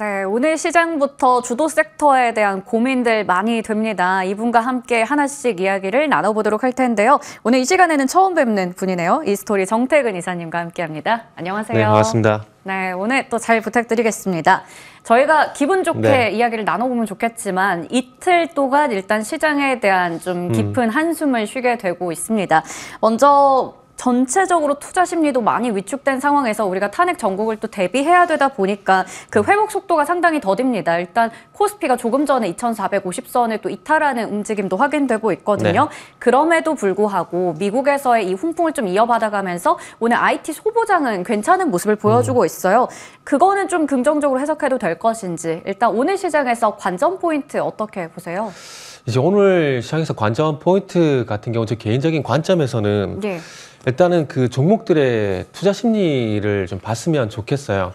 네, 오늘 시장부터 주도 섹터에 대한 고민들 많이 됩니다. 이분과 함께 하나씩 이야기를 나눠보도록 할 텐데요. 오늘 이 시간에는 처음 뵙는 분이네요. 이스토리 정태근 이사님과 함께합니다. 안녕하세요. 네, 반갑습니다. 네, 오늘 또 잘 부탁드리겠습니다. 저희가 기분 좋게 네. 이야기를 나눠보면 좋겠지만 이틀 동안 일단 시장에 대한 좀 음. 깊은 음. 한숨을 쉬게 되고 있습니다. 먼저 전체적으로 투자 심리도 많이 위축된 상황에서 우리가 탄핵 전국을 또 대비해야 되다 보니까 그 회복 속도가 상당히 더딥니다. 일단 코스피가 조금 전에 2,450선을 또 이탈하는 움직임도 확인되고 있거든요. 네. 그럼에도 불구하고 미국에서의 이 훈풍을 좀 이어받아가면서 오늘 IT 소보장은 괜찮은 모습을 보여주고 음. 있어요. 그거는 좀 긍정적으로 해석해도 될 것인지 일단 오늘 시장에서 관전 포인트 어떻게 보세요? 이제 오늘 시장에서 관전 포인트 같은 경우 제 개인적인 관점에서는 예. 일단은 그 종목들의 투자 심리를 좀 봤으면 좋겠어요.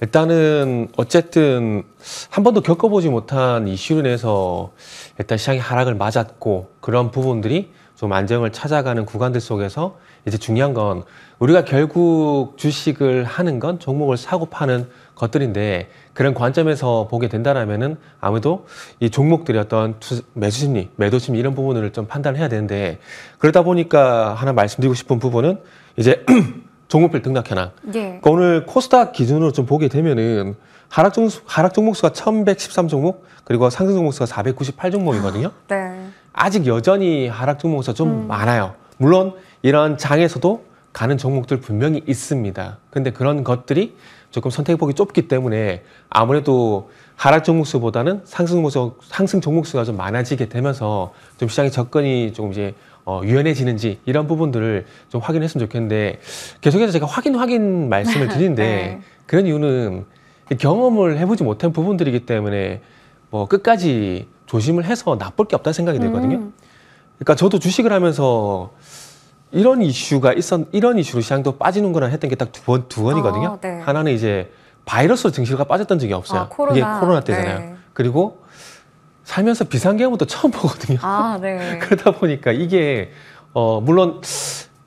일단은 어쨌든 한 번도 겪어보지 못한 이슈로 인해서 일단 시장이 하락을 맞았고 그런 부분들이 좀 안정을 찾아가는 구간들 속에서 이제 중요한 건 우리가 결국 주식을 하는 건 종목을 사고 파는 것들인데 그런 관점에서 보게 된다라면은 아무래도 이 종목들이 어떤 매수 심리, 매도 심리 이런 부분을 좀 판단해야 되는데 그러다 보니까 하나 말씀드리고 싶은 부분은 이제 종목별 등락현황. 예. 그 오늘 코스닥 기준으로 좀 보게 되면은 하락 종 하락 종목 수가 1,113 종목 그리고 상승 종목 수가 498 종목이거든요. 아, 네. 아직 여전히 하락 종목 수가 좀 음. 많아요. 물론 이런 장에서도 가는 종목들 분명히 있습니다. 근데 그런 것들이 조금 선택폭이 좁기 때문에 아무래도 하락 종목수보다는 상승 종목 상승 종목수가 좀 많아지게 되면서 좀 시장의 접근이 조금 이제 어, 유연해지는지 이런 부분들을 좀 확인했으면 좋겠는데 계속해서 제가 확인 확인 말씀을 드리는데 네. 그런 이유는 경험을 해보지 못한 부분들이기 때문에 뭐 끝까지 조심을 해서 나쁠 게 없다는 생각이 음. 들거든요. 음. 그러니까 저도 주식을 하면서 이런 이슈가 있었 이런 이슈로 시장도 빠지는거나 했던 게 딱 두 번 두 번이거든요. 아, 네. 하나는 이제 바이러스로 증시가 빠졌던 적이 없어요. 아, 코로나. 이게 코로나 때잖아요. 네. 그리고 살면서 비상경험은또 처음 보거든요. 아, 네. 그러다 보니까 이게 어 물론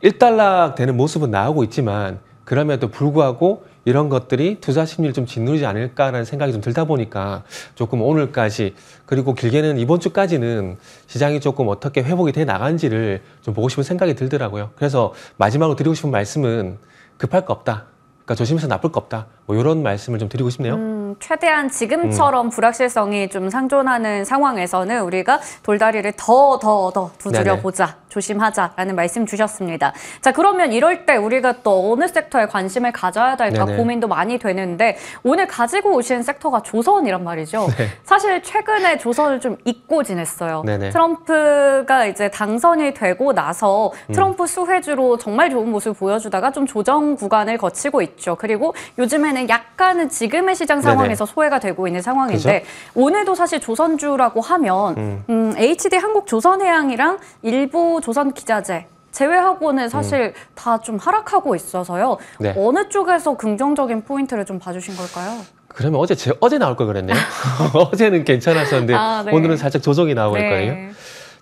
일단락 되는 모습은 나오고 있지만 그럼에도 불구하고 이런 것들이 투자 심리를 좀 짓누르지 않을까라는 생각이 좀 들다 보니까 조금 오늘까지 그리고 길게는 이번 주까지는 시장이 조금 어떻게 회복이 돼 나간지를 좀 보고 싶은 생각이 들더라고요. 그래서 마지막으로 드리고 싶은 말씀은 급할 거 없다. 그러니까 조심해서 나쁠 거 없다. 뭐 이런 말씀을 좀 드리고 싶네요. 음, 최대한 지금처럼 음. 불확실성이 좀 상존하는 상황에서는 우리가 돌다리를 더 더 더 두드려 보자, 조심하자라는 말씀 주셨습니다. 자 그러면 이럴 때 우리가 또 어느 섹터에 관심을 가져야 될까 네네. 고민도 많이 되는데 오늘 가지고 오신 섹터가 조선이란 말이죠. 네. 사실 최근에 조선을 좀 잊고 지냈어요. 네네. 트럼프가 이제 당선이 되고 나서 음. 트럼프 음. 수혜주로 정말 좋은 모습 을 보여주다가 좀 조정 구간을 거치고 있죠. 그리고 요즘에는 경우에 약간은 지금의 시장 상황에서 네네. 소외가 되고 있는 상황인데 그쵸? 오늘도 사실 조선주라고 하면 음. 음, HD 한국조선해양이랑 일부 조선기자재 제외하고는 사실 음. 다좀 하락하고 있어서요. 네. 어느 쪽에서 긍정적인 포인트를 좀 봐주신 걸까요? 그러면 어제 제, 어제 나올 걸 그랬네요. 어제는 괜찮았었는데 아, 네. 오늘은 살짝 조정이 나올 네. 거예요.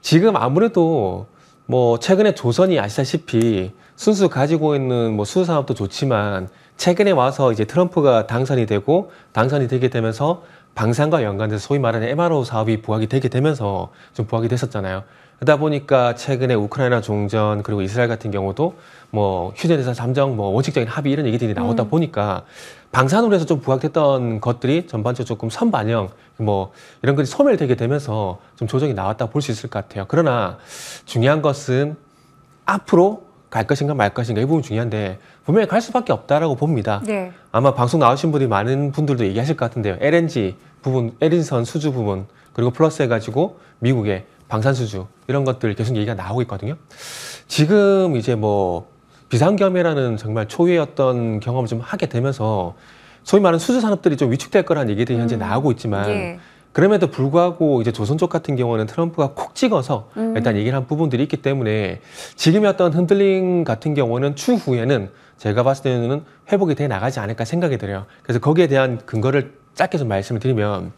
지금 아무래도 뭐 최근에 조선이 아시다시피 순수 가지고 있는 뭐 수산업도 좋지만 최근에 와서 이제 트럼프가 당선이 되고 당선이 되게 되면서 방산과 연관돼서 소위 말하는 MRO 사업이 부각이 되게 되면서 좀 부각이 됐었잖아요. 그러다 보니까 최근에 우크라이나 종전 그리고 이스라엘 같은 경우도 뭐 휴전에서 잠정 뭐 원칙적인 합의 이런 얘기들이 나오다 음. 보니까 방산으로 해서 좀 부각됐던 것들이 전반적으로 조금 선반영 뭐 이런 것이 소멸되게 되면서 좀 조정이 나왔다 볼 수 있을 것 같아요. 그러나 중요한 것은 앞으로 갈 것인가 말 것인가 이 부분 중요한데 분명히 갈 수밖에 없다라고 봅니다. 네. 아마 방송 나오신 분이 많은 분들도 얘기하실 것 같은데요. LNG 부분, LN선 수주 부분 그리고 플러스 해가지고 미국의 방산 수주 이런 것들 계속 얘기가 나오고 있거든요. 지금 이제 뭐 비상겸이라는 정말 초유의 어떤 경험을 좀 하게 되면서 소위 말하는 수주 산업들이 좀 위축될 거라는 얘기들이 현재 음. 나오고 있지만 예. 그럼에도 불구하고 이제 조선 쪽 같은 경우는 트럼프가 콕 찍어서 음. 일단 얘기를 한 부분들이 있기 때문에 지금의 어떤 흔들림 같은 경우는 추후에는 제가 봤을 때는 회복이 돼 나가지 않을까 생각이 들어요. 그래서 거기에 대한 근거를 짧게 좀 말씀을 드리면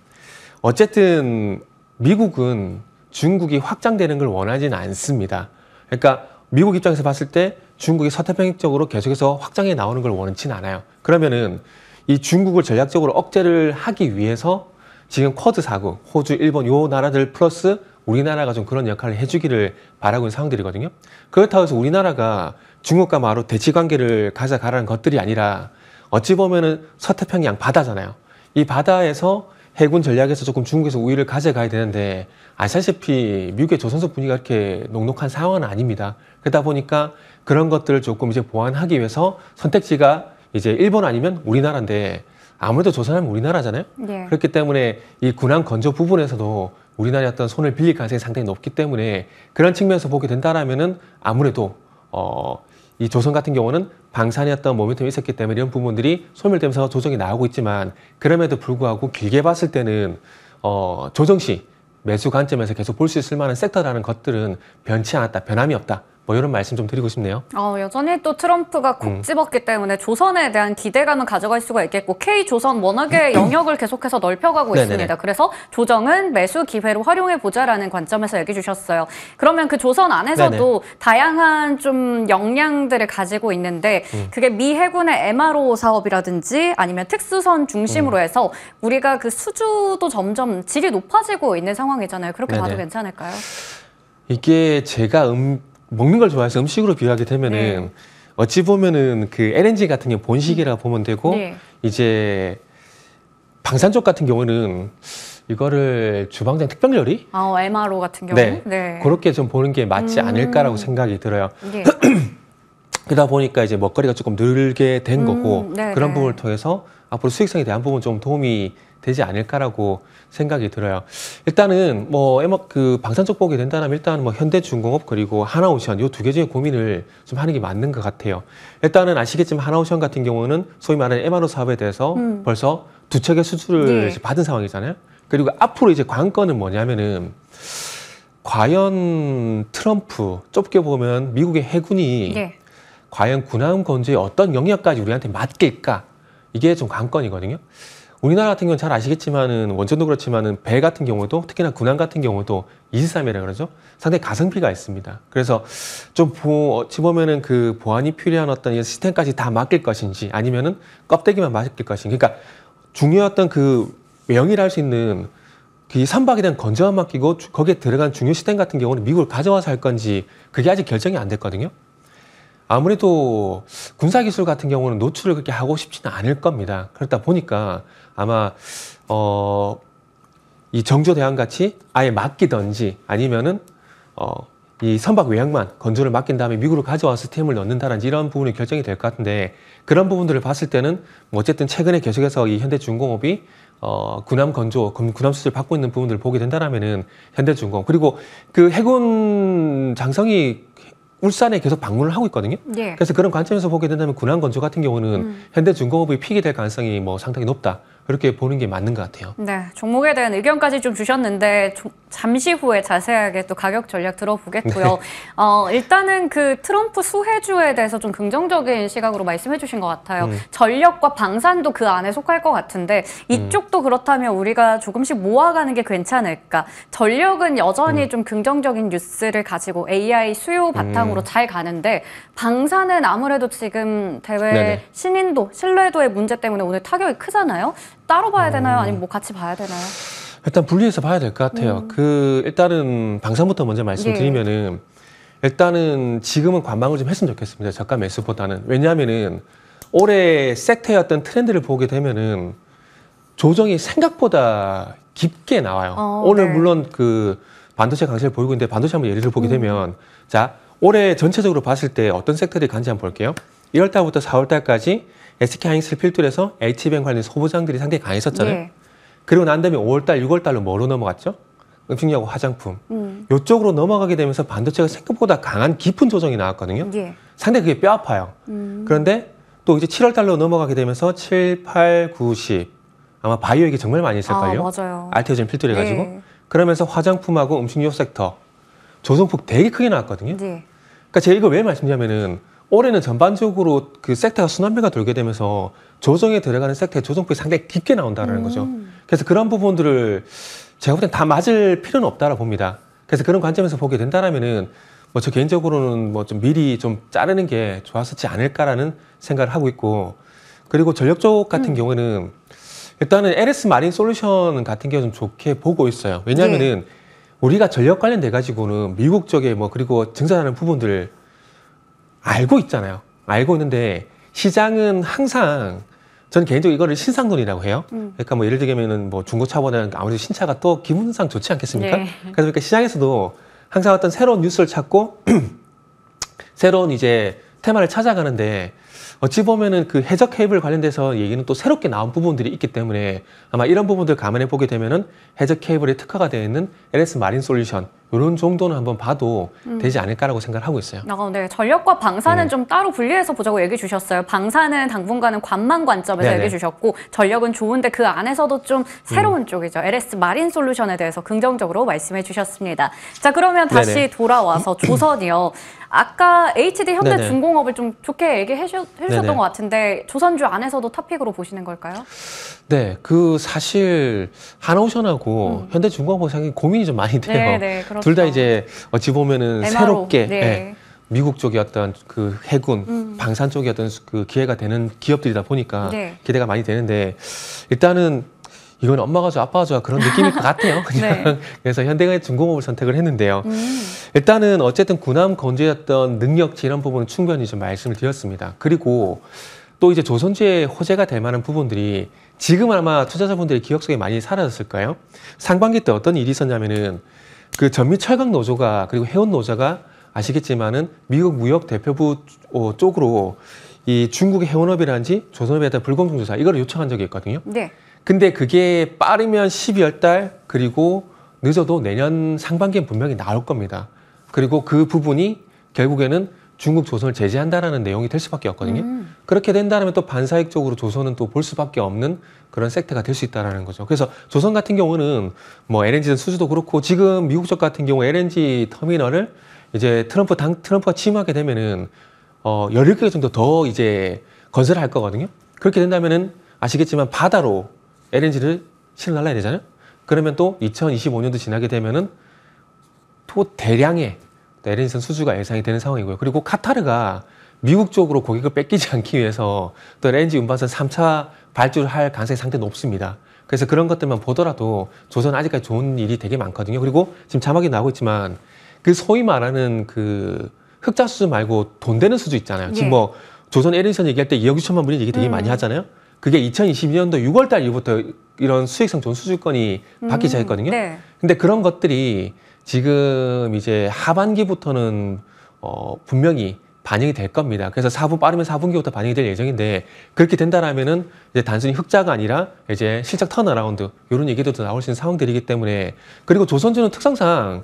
어쨌든 미국은 중국이 확장되는 걸원하진 않습니다. 그러니까 미국 입장에서 봤을 때 중국이 서태평양적으로 계속해서 확장해 나오는 걸 원치는 않아요. 그러면은 이 중국을 전략적으로 억제를 하기 위해서 지금 쿼드 사국, 호주, 일본 요 나라들 플러스 우리나라가 좀 그런 역할을 해주기를 바라고 있는 상황들이거든요. 그렇다고 해서 우리나라가 중국과 바로 대치 관계를 가져가라는 것들이 아니라 어찌 보면은 서태평양 바다잖아요. 이 바다에서 해군 전략에서 조금 중국에서 우위를 가져가야 되는데 아시다시피 미국의 조선소 분위기가 이렇게 녹록한 상황은 아닙니다. 그러다 보니까 그런 것들을 조금 이제 보완하기 위해서 선택지가 이제 일본 아니면 우리나라인데 아무래도 조선하면 우리나라잖아요. 예. 그렇기 때문에 이 군함 건조 부분에서도 우리나라의 어떤 손을 빌릴 가능성이 상당히 높기 때문에 그런 측면에서 보게 된다라면은 아무래도 어, 이 조선 같은 경우는 방산이었던 모멘텀이 있었기 때문에 이런 부분들이 소멸되면서 조정이 나오고 있지만 그럼에도 불구하고 길게 봤을 때는 어, 조정 시 매수 관점에서 계속 볼 수 있을 만한 섹터라는 것들은 변치 않았다, 변함이 없다. 뭐 이런 말씀 좀 드리고 싶네요. 어, 여전히 또 트럼프가 콕 음. 집었기 음. 때문에 조선에 대한 기대감은 가져갈 수가 있겠고 K조선 워낙에 영역을 계속해서 넓혀가고 네네네. 있습니다. 그래서 조정은 매수 기회로 활용해보자라는 관점에서 얘기 주셨어요. 그러면 그 조선 안에서도 네네. 다양한 좀 역량들을 가지고 있는데 음. 그게 미 해군의 MRO 사업이라든지 아니면 특수선 중심으로 음. 해서 우리가 그 수주도 점점 질이 높아지고 있는 상황이잖아요. 그렇게 네네. 봐도 괜찮을까요? 이게 제가 음, 먹는 걸 좋아해서 음식으로 비유하게 되면은 네. 어찌 보면은 그 LNG 같은 게 본식이라 음. 보면 되고 네. 이제 방산족 같은 경우는 이거를 주방장 특별 요리? 아, MRO 같은 경우. 네. 네. 그렇게 좀 보는 게 맞지 음... 않을까라고 생각이 들어요. 네. 그러다 보니까 이제 먹거리가 조금 늘게 된 음... 거고 네 그런 네. 부분을 통해서 앞으로 수익성에 대한 부분 좀 도움이 되지 않을까라고 생각이 들어요. 일단은 뭐 에막 그 방산 쪽 보게 된다면 일단 뭐 현대중공업 그리고 하나오션 요 두 개 중에 고민을 좀 하는 게 맞는 것 같아요. 일단은 아시겠지만 하나오션 같은 경우는 소위 말하는 MRO 사업에 대해서 음. 벌써 두 척의 수주를 네. 받은 상황이잖아요. 그리고 앞으로 이제 관건은 뭐냐면은 과연 트럼프 좁게 보면 미국의 해군이 네. 과연 군함 건조에 어떤 영역까지 우리한테 맡길까 이게 좀 관건이거든요. 우리나라 같은 경우는 잘 아시겠지만은 원전도 그렇지만은 배 같은 경우도 특히나 군함 같은 경우도 이 23이라 그러죠. 상당히 가성비가 있습니다. 그래서 좀 보, 집보면은그 보안이 필요한 어떤 시스템까지 다 맡길 것인지 아니면은 껍데기만 맡길 것인지. 그러니까 중요했던 그명의이할수 있는 그 선박에 대한 건조함 맡기고 거기에 들어간 중요 시스템 같은 경우는 미국을 가져와서 할 건지 그게 아직 결정이 안 됐거든요. 아무래도 군사기술 같은 경우는 노출을 그렇게 하고 싶지는 않을 겁니다. 그러다 보니까 아마, 어, 이 정조대왕 같이 아예 맡기던지 아니면은, 어, 이 선박 외양만 건조를 맡긴 다음에 미국으로 가져와서 템을 넣는다든지 이런 부분이 결정이 될 것 같은데 그런 부분들을 봤을 때는 뭐 어쨌든 최근에 계속해서 이 현대중공업이 어, 군함 건조, 군함 수술 받고 있는 부분들을 보게 된다라면은 현대중공 그리고 그 해군 장성이 울산에 계속 방문을 하고 있거든요. 예. 그래서 그런 관점에서 보게 된다면 군항 건조 같은 경우는 음. 현대 중공업이피기될 가능성이 뭐 상당히 높다. 그렇게 보는 게 맞는 것 같아요. 네, 종목에 대한 의견까지 좀 주셨는데 잠시 후에 자세하게 또 가격 전략 들어보겠고요. 네. 어, 일단은 그 트럼프 수혜주에 대해서 좀 긍정적인 시각으로 말씀해 주신 것 같아요. 음. 전력과 방산도 그 안에 속할 것 같은데 음. 이쪽도 음. 그렇다면 우리가 조금씩 모아가는 게 괜찮을까? 전력은 여전히 음. 좀 긍정적인 뉴스를 가지고 AI 수요 음. 바탕으로 잘 가는데 방산은 아무래도 지금 대회 네네. 신인도 신뢰도의 문제 때문에 오늘 타격이 크잖아요. 따로 봐야 어. 되나요? 아니면 뭐 같이 봐야 되나요? 일단 분리해서 봐야 될 것 같아요. 음. 그 일단은 방사부터 먼저 말씀드리면은 예. 일단은 지금은 관망을 좀 했으면 좋겠습니다. 저가 매수보다는 왜냐하면은 올해 섹터였던 트렌드를 보게 되면은 조정이 생각보다 깊게 나와요. 어, 오늘 네. 물론 그 반도체 강세를 보이고 있는데 반도체 한번 예를 보게 음. 되면 자 올해 전체적으로 봤을 때 어떤 섹터들이 간지 한번 볼게요. 1월달부터 4월달까지 SK하이닉스를 필두로 해서 H뱅 관련해서 후보장들이 상당히 강했었잖아요. 예. 그리고 난 다음에 5월달, 6월달로 뭐로 넘어갔죠? 음식료하고 화장품. 음. 이쪽으로 넘어가게 되면서 반도체가 생각보다 강한 깊은 조정이 나왔거든요. 예. 상당히 그게 뼈 아파요. 음. 그런데 또 이제 7월달로 넘어가게 되면서 7, 8, 9, 10 아마 바이오 얘기 정말 많이 있을걸요. 아, 맞아요. 알테오젠 필두로 해가지고. 예. 그러면서 화장품하고 음식료 섹터 조정폭 되게 크게 나왔거든요. 예. 그러니까 제가 이걸 왜 말씀드리냐면은 올해는 전반적으로 그 섹터가 순환비가 돌게 되면서 조정에 들어가는 섹터의 조정비 상당히 깊게 나온다는 음. 거죠. 그래서 그런 부분들을 제가 볼 땐 다 맞을 필요는 없다라고 봅니다. 그래서 그런 관점에서 보게 된다라면은 뭐 저 개인적으로는 뭐 좀 미리 좀 자르는 게 좋았었지 않을까라는 생각을 하고 있고 그리고 전력 쪽 같은 음. 경우는 에 일단은 LS 마린 솔루션 같은 게 좀 좋게 보고 있어요. 왜냐면은 네. 우리가 전력 관련돼 가지고는 미국 쪽에 뭐 그리고 증산하는 부분들 알고 있잖아요. 알고 있는데 시장은 항상 저는 개인적으로 이거를 신상론이라고 해요. 음. 그러니까 뭐 예를 들면은 뭐 중고 차보다는 아무래도 신차가 또 기분상 좋지 않겠습니까? 네. 그래서 그러니까 시장에서도 항상 어떤 새로운 뉴스를 찾고 새로운 이제 테마를 찾아가는데 어찌 보면은 그 해적 케이블 관련돼서 얘기는 또 새롭게 나온 부분들이 있기 때문에 아마 이런 부분들 감안해 보게 되면은 해적 케이블에 특화가 되어 있는 LS 마린 솔루션 이런 정도는 한번 봐도 음. 되지 않을까라고 생각을 하고 있어요. 어, 네. 전력과 방사는 네. 좀 따로 분리해서 보자고 얘기해 주셨어요. 방사는 당분간은 관망 관점에서 네네. 네. 얘기해 주셨고 전력은 좋은데 그 안에서도 좀 새로운 음. 쪽이죠. LS 마린 솔루션에 대해서 긍정적으로 말씀해 주셨습니다. 자 그러면 네, 네. 다시 네네. 돌아와서 조선이요. 아까 HD 현대중공업을 좀 좋게 얘기해 주셨던 것 같은데 조선주 안에서도 탑픽으로 보시는 걸까요? 네, 그 사실 한오션하고 음. 현대중공업상당 고민이 좀 많이 돼요. 네네, 그렇죠. 둘다 이제 어찌 보면은 MRO. 새롭게 네. 예, 미국 쪽이었던 그 해군 음. 방산 쪽이었던 그 기회가 되는 기업들이다 보니까 네. 기대가 많이 되는데 일단은 이건 엄마가 좋 아빠가 아 좋아 그런 느낌일 것 같아요. 그냥 네. 그래서 현대의 가 중공업을 선택을 했는데요. 음. 일단은 어쨌든 군함 건조였던 능력치 이런 부분은 충분히 좀 말씀을 드렸습니다. 그리고 또 이제 조선주의 호재가 될 만한 부분들이 지금 아마 투자자분들이 기억 속에 많이 사라졌을까요? 상반기 때 어떤 일이 있었냐면은 그 전미 철강 노조가 그리고 해운 노조가 아시겠지만은 미국 무역 대표부 어, 쪽으로 이 중국의 해운업이라든지 조선업에 대한 불공정 조사 이걸 요청한 적이 있거든요. 네. 근데 그게 빠르면 12월 달 그리고 늦어도 내년 상반기엔 분명히 나올 겁니다. 그리고 그 부분이 결국에는 중국 조선을 제재한다라는 내용이 될 수밖에 없거든요. 음. 그렇게 된다면 또 반사익적으로 조선은 또 볼 수밖에 없는 그런 섹터가 될 수 있다라는 거죠. 그래서 조선 같은 경우는 뭐 LNG 수주도 그렇고 지금 미국 쪽 같은 경우 LNG 터미널을 이제 트럼프 당 트럼프가 침하게 되면은 어 17개 정도 더 이제 건설할 거거든요. 그렇게 된다면은 아시겠지만 바다로 LNG를 실어 날라야 되잖아요. 그러면 또 2025년도 지나게 되면은 또 대량의 LNG선 수주가 예상이 되는 상황이고요. 그리고 카타르가 미국 쪽으로 고객을 뺏기지 않기 위해서 또 LNG 운반선 3차 발주를 할 가능성이 상당히 높습니다. 그래서 그런 것들만 보더라도 조선 아직까지 좋은 일이 되게 많거든요. 그리고 지금 자막이 나오고 있지만 그 소위 말하는 그 흑자 수주 말고 돈 되는 수주 있잖아요. 예. 지금 뭐 조선 LNG선 얘기할 때 2억 2천만 불이 얘기 되게 음. 많이 하잖아요. 그게 2022년도 6월 달 이후부터 이런 수익성 좋은 수주권이 받기 음. 시작했거든요. 네. 근데 그런 것들이 지금 이제 하반기부터는 어 분명히 반영이 될 겁니다. 그래서 4분 빠르면 4분기부터 반영이 될 예정인데 그렇게 된다라면은 이제 단순히 흑자가 아니라 이제 실적 턴어라운드 이런 얘기도 나올 수 있는 상황들이기 때문에 그리고 조선주는 특성상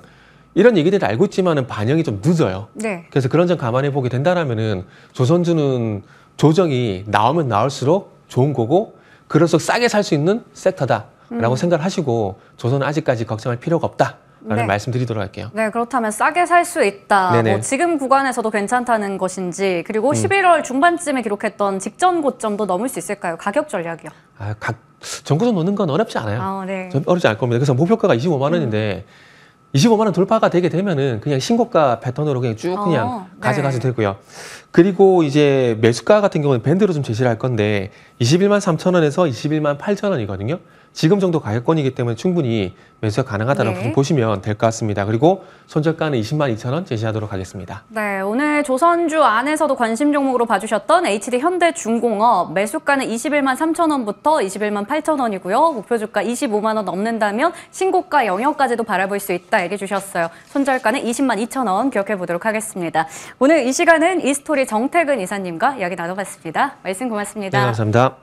이런 얘기들 알고 있지만은 반영이 좀 늦어요. 네. 그래서 그런 점 감안해 보게 된다라면은 조선주는 조정이 나오면 나올수록 좋은 거고 그래서 싸게 살 수 있는 섹터다라고 음. 생각을 하시고 조선은 아직까지 걱정할 필요가 없다. 라는 아, 네. 말씀드리도록 할게요. 네, 그렇다면 싸게 살 수 있다. 뭐 지금 구간에서도 괜찮다는 것인지 그리고 음. 11월 중반쯤에 기록했던 직전 고점도 넘을 수 있을까요? 가격 전략이요. 아, 각 전고점 놓는 건 어렵지 않아요. 아, 네. 어렵지 않을 겁니다. 그래서 목표가가 25만 원인데 음. 25만 원 돌파가 되게 되면은 그냥 신고가 패턴으로 그냥 쭉 그냥 어, 네. 가져가셔도 되고요. 그리고 이제 매수가 같은 경우는 밴드로 좀 제시를 할 건데 21만 3천 원에서 21만 8천 원이거든요. 지금 정도 가격권이기 때문에 충분히 매수가 가능하다는 네. 부분 보시면 될 것 같습니다. 그리고 손절가는 20만 2천 원 제시하도록 하겠습니다. 네, 오늘 조선주 안에서도 관심 종목으로 봐주셨던 HD 현대중공업 매수가는 21만 3천 원부터 21만 8천 원이고요. 목표주가 25만 원 넘는다면 신고가 영역까지도 바라볼 수 있다 얘기해 주셨어요. 손절가는 20만 2천 원 기억해 보도록 하겠습니다. 오늘 이 시간은 이스토리 정택은 이사님과 이야기 나눠봤습니다. 말씀 고맙습니다. 네, 감사합니다.